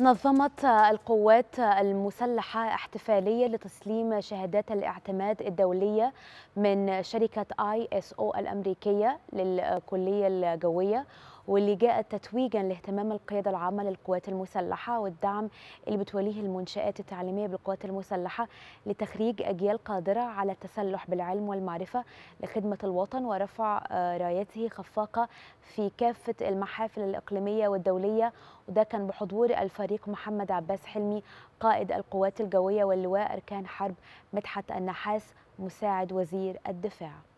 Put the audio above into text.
نظمت القوات المسلحة احتفالية لتسليم شهادات الاعتماد الدولية من شركة اي اس او الأمريكية للكلية الجوية واللي جاءت تتويجا لاهتمام القيادة العامة للقوات المسلحة والدعم اللي بتوليه المنشآت التعليمية بالقوات المسلحة لتخريج أجيال قادرة على التسلح بالعلم والمعرفة لخدمة الوطن ورفع آه، رايته خفاقة في كافة المحافل الإقليمية والدولية وده كان بحضور الفريق محمد عباس حلمي قائد القوات الجوية واللواء أركان حرب مدحت النحاس مساعد وزير الدفاع